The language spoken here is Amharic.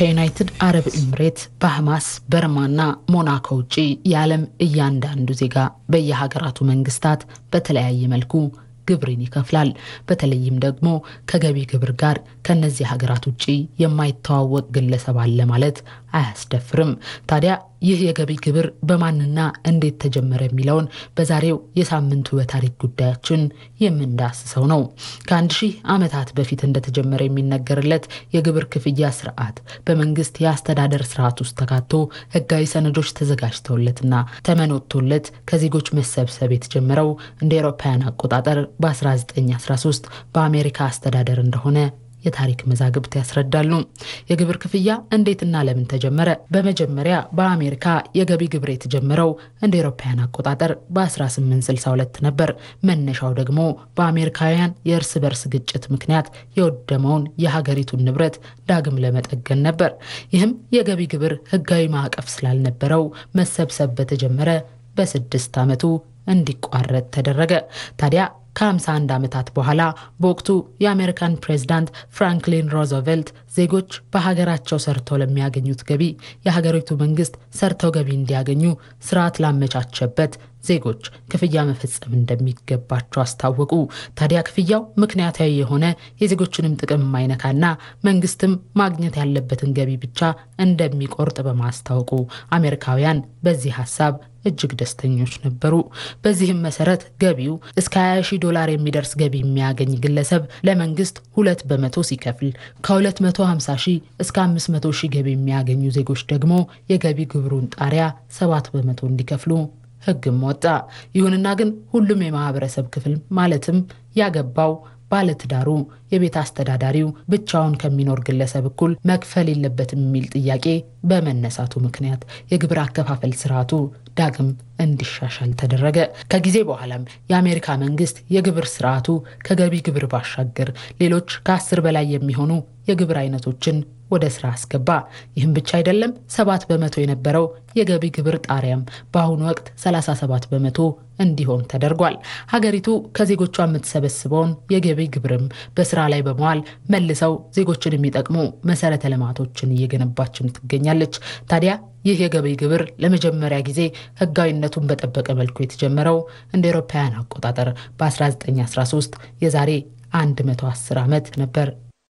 ከዩናይትድ አረብ ኤምሬት፣ ባህማስ፣ በርማና ሞናኮ ውጪ የዓለም እያንዳንዱ ዜጋ በየሀገራቱ መንግስታት በተለያየ መልኩ ግብርን ይከፍላል። በተለይም ደግሞ ከገቢ ግብር ጋር ከእነዚህ ሀገራት ውጭ የማይተዋወቅ ግለሰብ አለ ማለት አያስደፍርም። ታዲያ ይህ የገቢ ግብር በማንና እንዴት ተጀመረ የሚለውን በዛሬው የሳምንቱ በታሪክ ጉዳያችን የምንዳስሰው ነው። ከአንድ ሺህ ዓመታት በፊት እንደተጀመረ የሚነገርለት የግብር ክፍያ ስርዓት በመንግስት የአስተዳደር ስርዓት ውስጥ ተካቶ ህጋዊ ሰነዶች ተዘጋጅተውለትና ተመኖቶለት ከዜጎች መሰብሰብ የተጀመረው እንደ ኤሮፓውያን አቆጣጠር በ1913 በአሜሪካ አስተዳደር እንደሆነ የታሪክ መዛግብት ያስረዳሉ። የግብር ክፍያ እንዴትና ለምን ተጀመረ? በመጀመሪያ በአሜሪካ የገቢ ግብር የተጀመረው እንደ ኤሮፓውያን አቆጣጠር በ1862 ነበር። መነሻው ደግሞ በአሜሪካውያን የእርስ በርስ ግጭት ምክንያት የወደመውን የሀገሪቱን ንብረት ዳግም ለመጠገን ነበር። ይህም የገቢ ግብር ሕጋዊ ማዕቀፍ ስላልነበረው መሰብሰብ በተጀመረ በስድስት ዓመቱ እንዲቋረጥ ተደረገ። ታዲያ ከ51 ዓመታት በኋላ በወቅቱ የአሜሪካን ፕሬዝዳንት ፍራንክሊን ሮዘቬልት ዜጎች በሀገራቸው ሰርተው ለሚያገኙት ገቢ የሀገሪቱ መንግስት ሰርተው ገቢ እንዲያገኙ ስርዓት ላመቻቸበት ዜጎች ክፍያ መፈጸም እንደሚገባቸው አስታወቁ። ታዲያ ክፍያው ምክንያታዊ የሆነ የዜጎችንም ጥቅም የማይነካና መንግስትም ማግኘት ያለበትን ገቢ ብቻ እንደሚቆርጥ በማስታወቁ አሜሪካውያን በዚህ ሀሳብ እጅግ ደስተኞች ነበሩ። በዚህም መሰረት ገቢው እስከ 20 ሺህ ዶላር የሚደርስ ገቢ የሚያገኝ ግለሰብ ለመንግስት ሁለት በመቶ ሲከፍል ከ250 ሺህ እስከ 500 ሺህ ገቢ የሚያገኙ ዜጎች ደግሞ የገቢ ግብሩን ጣሪያ ሰባት በመቶ እንዲከፍሉ ህግም ወጣ። ይሁንና ግን ሁሉም የማህበረሰብ ክፍል ማለትም ያገባው ባለትዳሩ የቤት አስተዳዳሪው ብቻውን ከሚኖር ግለሰብ እኩል መክፈል የለበትም የሚል ጥያቄ በመነሳቱ ምክንያት የግብር አከፋፈል ስርዓቱ ዳግም እንዲሻሻል ተደረገ። ከጊዜ በኋላም የአሜሪካ መንግስት የግብር ስርዓቱ ከገቢ ግብር ባሻገር ሌሎች ከአስር በላይ የሚሆኑ የግብር አይነቶችን ወደ ስራ አስገባ። ይህም ብቻ አይደለም፣ ሰባት በመቶ የነበረው የገቢ ግብር ጣሪያም በአሁኑ ወቅት 37 በመቶ እንዲሆን ተደርጓል። ሀገሪቱ ከዜጎቿ የምትሰበስበውን የገቢ ግብርም በስራ ላይ በመዋል መልሰው ዜጎችን የሚጠቅሙ መሰረተ ልማቶችን እየገነባችም ትገኛለች። ታዲያ ይህ የገቢ ግብር ለመጀመሪያ ጊዜ ህጋዊነቱን በጠበቀ መልኩ የተጀመረው እንደ አውሮፓውያን አቆጣጠር በ1913 የዛሬ 110 ዓመት ነበር።